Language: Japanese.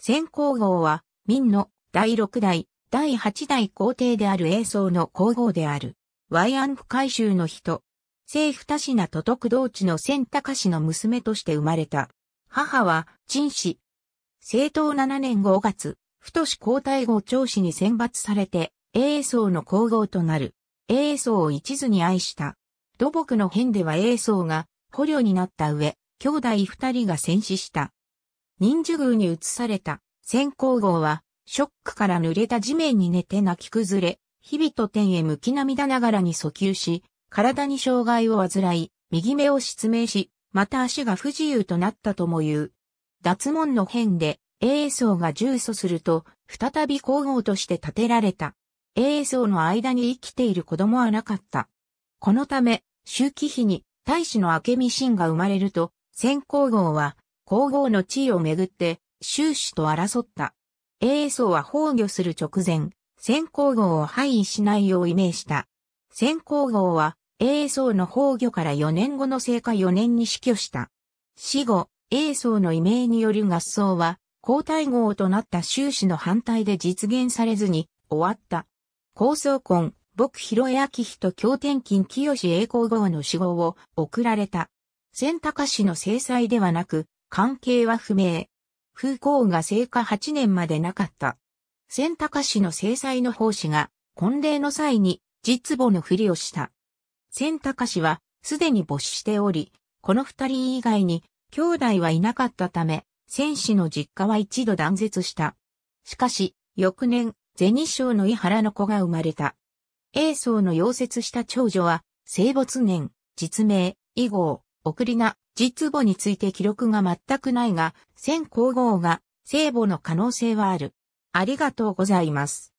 先皇后は、明の第6代、第8代皇帝である英宗の皇后である。淮安府改州の人。政府多品都督同地の千高氏の娘として生まれた。母は、陳氏。政党7年5月、太子皇太后長子に選抜されて、英宗の皇后となる。英宗を一途に愛した。土木の変では英宗が捕虜になった上、兄弟二人が戦死した。忍寿宮に移された先行号は、ショックから濡れた地面に寝て泣き崩れ、日々と天へ向き涙ながらに訴求し、体に障害を患い、右目を失明し、また足が不自由となったとも言う。脱門の変で、英僧が重訴すると、再び皇后として建てられた。英僧の間に生きている子供はなかった。このため、周期比に、大使の明美神が生まれると、先皇后は、皇后の地位をめぐって、終始と争った。英宗は崩御する直前、先皇后を廃位しないよう意命した。先皇后は、英宗の崩御から4年後の成果4年に死去した。死後、英宗の異名による合奏は、皇太后となった終始の反対で実現されずに、終わった。皇僧婚、僕広江明と京天金清栄皇后の死後を贈られた。千高氏の制裁ではなく、関係は不明。風光が成果8年までなかった。千高氏の制裁の奉仕が、婚礼の際に、実母のふりをした。千高氏は、すでに没しており、この二人以外に、兄弟はいなかったため、戦士の実家は一度断絶した。しかし、翌年、銭章の井原の子が生まれた。英宗の溶接した長女は、生没年、実名、以号、送り名、実母について記録が全くないが、先皇后が聖母の可能性はある。ありがとうございます。